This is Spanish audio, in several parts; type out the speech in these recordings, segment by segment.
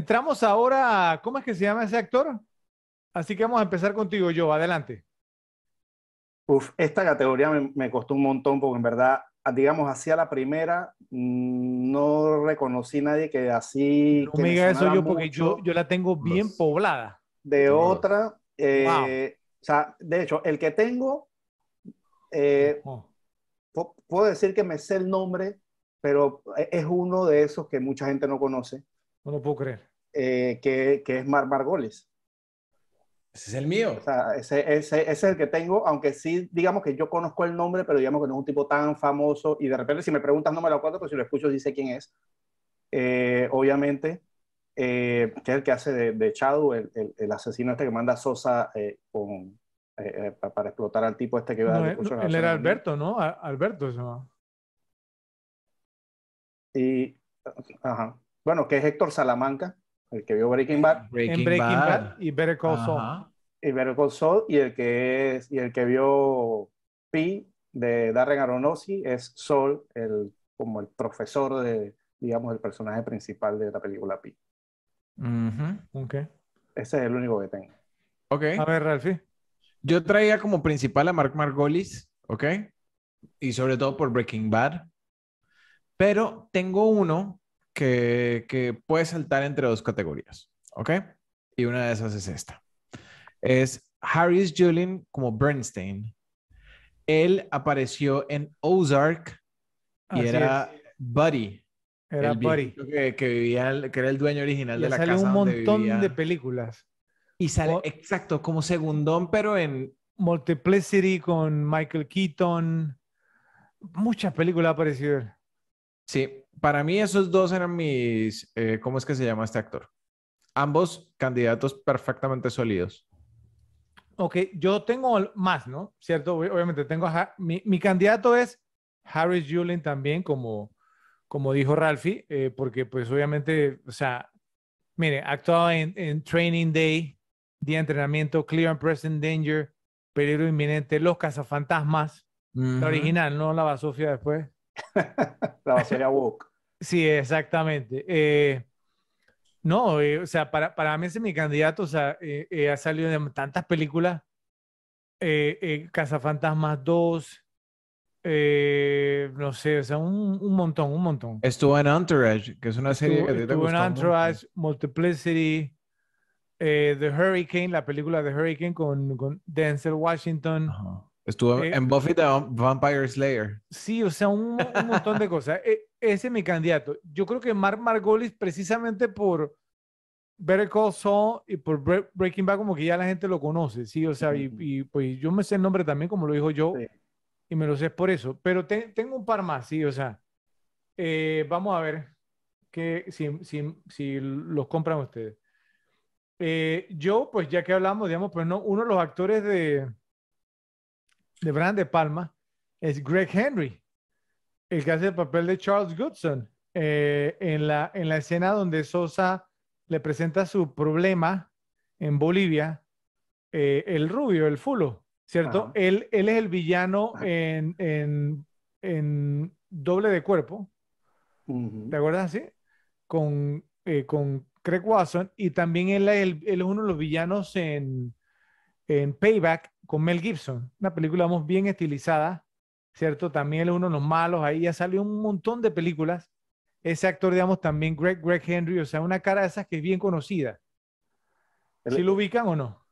Entramos ahora, ¿cómo es que se llama ese actor? Así que vamos a empezar contigo, yo. Adelante. Uf, esta categoría me, costó un montón porque en verdad, digamos, hacía la primera, mm, no reconocí a nadie que así. No me diga eso yo porque yo, yo la tengo bien poblada. De otra. Eh, o sea, de hecho, el que tengo, eh, puedo decir que me sé el nombre, pero eh, es uno de esos que mucha gente no conoce. No lo puedo creer. Eh, que, que, es Mar goles. Ese es el mío. ese, es el que tengo, aunque sí, digamos que yo conozco el nombre, pero digamos que no es un tipo tan famoso. Y de repente, si me preguntas, no me lo acuerdo, pero si lo escucho, sí sé quién es. Eh, obviamente, eh, que es el que hace de, de el, asesino este que manda a Sosa para explotar al tipo este que a Él era Alberto, ¿no? Alberto se Y, Bueno, que es Héctor Salamanca el que vio Breaking Bad. Breaking Bad. y Better Call Saul. Y Better Call Saul y el que, es, y el que vio Pi de Darren Aronofsky es Saul, el, como el profesor de, digamos, el personaje principal de la película Pi. Uh okay. Ese es el único que tengo. Okay. A ver, Ralfi. Yo traía como principal a Mark Margolis, ¿ok? Y sobre todo por Breaking Bad. Pero tengo uno que, puede saltar entre dos categorías, ¿ok? Y una de esas es esta. Es Harris Julian como Bernstein. Él apareció en Ozark y era Buddy. Era Buddy. Que, vivía, que era el dueño original de la casa. un montón de películas. Y sale, exacto, como segundón, pero en. Multiplicity con Michael Keaton. Muchas películas ha aparecido. Sí, para mí esos dos eran mis, eh, ¿cómo es que se llama este actor? Ambos candidatos perfectamente sólidos. Ok, yo tengo más, ¿no? ¿Cierto? Obviamente tengo, a mi, candidato es Harris julin también, como, como dijo Ralphie, eh, porque pues obviamente, o sea, mire, actuaba en, en, Training Day, Día de Entrenamiento, Clear and Present Danger, Peligro Inminente, Los Cazafantasmas, la original, no la basofia después. la basofia Woke. Sí, exactamente. Eh, no, eh, o sea, para, para, mí ese es mi candidato, o sea, eh, ha salido de tantas películas, Cazafantasmas 2, no sé, o sea, un, montón, un montón. Estuvo en Entourage, que es una serie estuvo, que te Estuvo en Entourage, Multiplicity, The Hurricane, la película The Hurricane con, con Denzel Washington. Estuvo en Buffy the Vampire Slayer. Sí, o sea, un, un montón de cosas ese es mi candidato. Yo creo que Mark Margolis, precisamente por Better Call y por Breaking Bad, como que ya la gente lo conoce, ¿sí? O sea, y, pues yo me sé el nombre también, como lo dijo yo, y me lo sé por eso. Pero tengo un par más, ¿sí? O sea, eh, vamos a ver que, si, si, si los compran ustedes. Eh, yo, pues ya que hablamos, digamos, pues uno de los actores de, de Brand de Palma es Greg Henry el que hace el papel de Charles Goodson, eh, en, la, en la escena donde Sosa le presenta su problema en Bolivia, eh, el rubio, el fulo, ¿cierto? Él, es el villano en, doble de cuerpo, de ¿te acuerdas? Sí, con, eh, con Craig Watson, y también él, es uno de los villanos en, Payback con Mel Gibson, una película, muy bien estilizada ¿cierto? También es uno de los malos, ahí ya salió un montón de películas. Ese actor, digamos, también Greg, Greg Henry, o sea, una cara de esas que es bien conocida. ¿Si ¿Sí lo e-, ubican o no?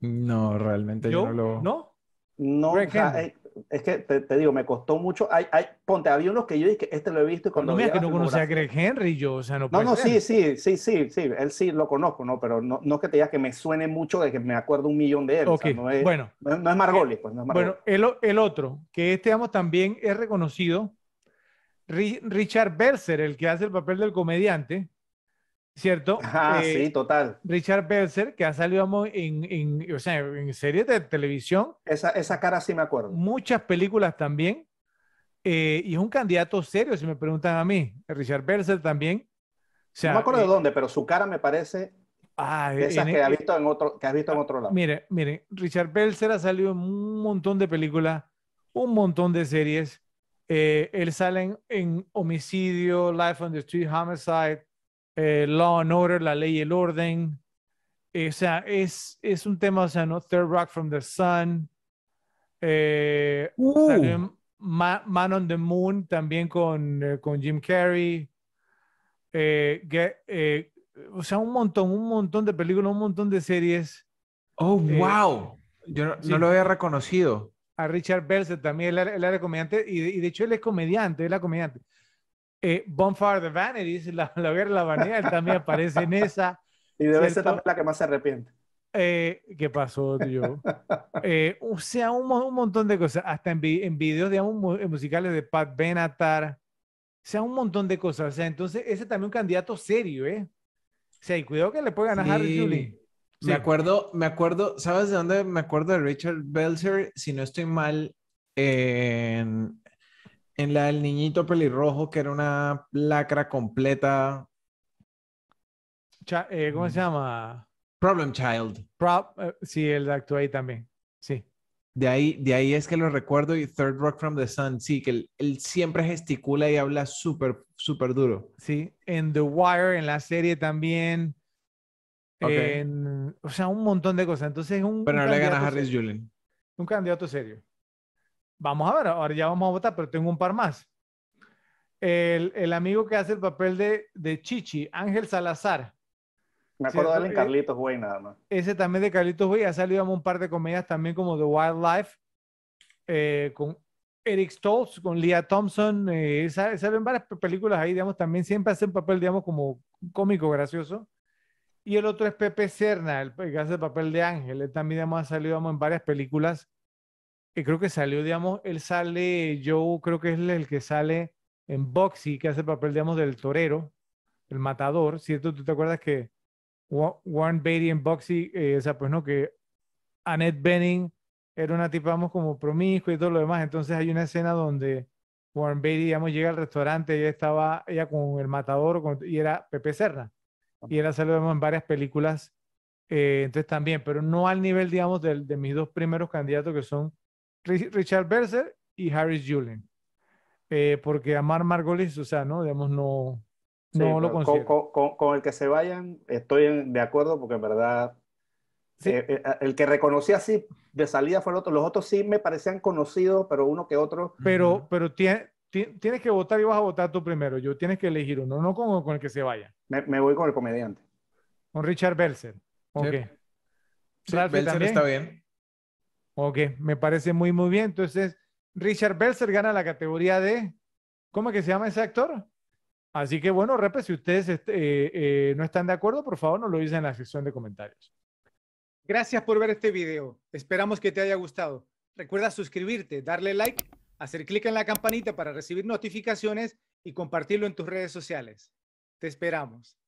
No, realmente yo, no lo... ¿No? No, ah, eh, es que te, digo, me costó mucho. Hay, ponte, había unos que yo dije, este lo he visto. Y cuando no, que no conocía a Greg Henry, yo, o sea, no No, sí, sí, sí, sí, sí, él sí lo conozco, ¿no? Pero no, es que te diga que me suene mucho de que me acuerdo un millón de él. no es, bueno. No, es Margolis, eh, pues, no es Bueno, el, el otro, que este, amo también es reconocido, Richard Berser, el que hace el papel del comediante, ¿cierto? Ah, sí, total. Richard Belzer, que ha salido en, en, o sea, en series de televisión. Esa, esa cara sí me acuerdo. Muchas películas también. Eh, y es un candidato serio, si me preguntan a mí. Richard Belzer también. no me acuerdo de eh, dónde, pero su cara me parece ah, de e que, has visto en otro, que has visto en otro lado. Mire, mire, Richard Belzer ha salido en un montón de películas, un montón de series. él sale en, en Homicidio, Life on the Street, Homicide, eh, Law and Order, la ley y el orden. Eh, o sea, es, es un tema, o sea, ¿no? Third Rock from the Sun. Eh, uh. Man, on the Moon también con, con Jim Carrey. o sea, un montón, un montón de películas, un montón de series. Oh, wow. Yo no, lo había reconocido. A Richard Belzer también, él, era comediante, y de, y de, hecho él es comediante, él era comediante. Eh, Bonfire the Vanity, la, la guerra de la vanidad, también aparece en esa. Y debe ser también la que más se arrepiente. Eh, ¿Qué pasó, tío? Eh, o sea, un, un, montón de cosas. Hasta en, en videos, digamos, musicales de Pat Benatar. O sea, un montón de cosas. O sea, entonces, ese también es un candidato serio, ¿eh? O sea, y cuidado que le puede ganar a Julie. Me acuerdo, me acuerdo, ¿sabes de dónde me acuerdo de Richard Belzer? Si no estoy mal, en en la del niñito pelirrojo, que era una lacra completa. Eh, ¿Cómo se mm. llama? Problem Child. Eh, sí, él actuó ahí también. Sí. De ahí, de ahí es que lo recuerdo y Third Rock from the Sun, sí, que él, siempre gesticula y habla súper, súper duro. Sí, en The Wire, en la serie también. o sea, un montón de cosas. Entonces, un, Pero no le gana Harris Julien. Un candidato serio. Vamos a ver, ahora ya vamos a votar, pero tengo un par más. El, amigo que hace el papel de, Chichi, Ángel Salazar. Me acuerdo de él en eh, Carlitos Güey nada más. Ese también de Carlitos Güey, ha salido en un par de comedias también como The Wildlife, eh, con Eric Stoltz, con Leah Thompson, eh, salen varias películas ahí, digamos, también siempre hace un papel, digamos, como cómico, gracioso. Y el otro es Pepe Serna, el que hace el papel de Ángel, él también, digamos, ha salido digamos, en varias películas creo que salió, digamos, él sale, yo creo que es el que sale en Boxy, que hace el papel, digamos, del torero, el matador, ¿cierto? ¿Tú te acuerdas que Warren Beatty en Boxy, eh, o sea, pues no, que Annette Benning era una tipa, digamos, como promiscua y todo lo demás. Entonces hay una escena donde Warren Beatty, digamos, llega al restaurante, ella estaba, ella con el matador y era Pepe Serra. Y era, digamos, en varias películas, eh, entonces también, pero no al nivel, digamos, de mis dos primeros candidatos que son Richard Berser y Harris Julin. Eh, porque Amar Margolis, o sea, ¿no? Digamos, no, lo considero. Con, el que se vayan, estoy de acuerdo porque en verdad. Eh, eh, el que reconocí así de salida fue el otro. Los otros sí me parecían conocidos, pero uno que otro. Pero, pero tiene, tienes que votar y vas a votar tú primero. Yo tienes que elegir uno, no con, con el que se vaya. Me, voy con el comediante. Con Richard Belzer. Ok. Sí. está bien. Ok, me parece muy, muy bien. Entonces, Richard Belzer gana la categoría de, ¿cómo que se llama ese actor? Así que bueno, Repe, si ustedes este, eh, eh, no están de acuerdo, por favor nos lo dicen en la sección de comentarios. Gracias por ver este video. Esperamos que te haya gustado. Recuerda suscribirte, darle like, hacer clic en la campanita para recibir notificaciones y compartirlo en tus redes sociales. Te esperamos.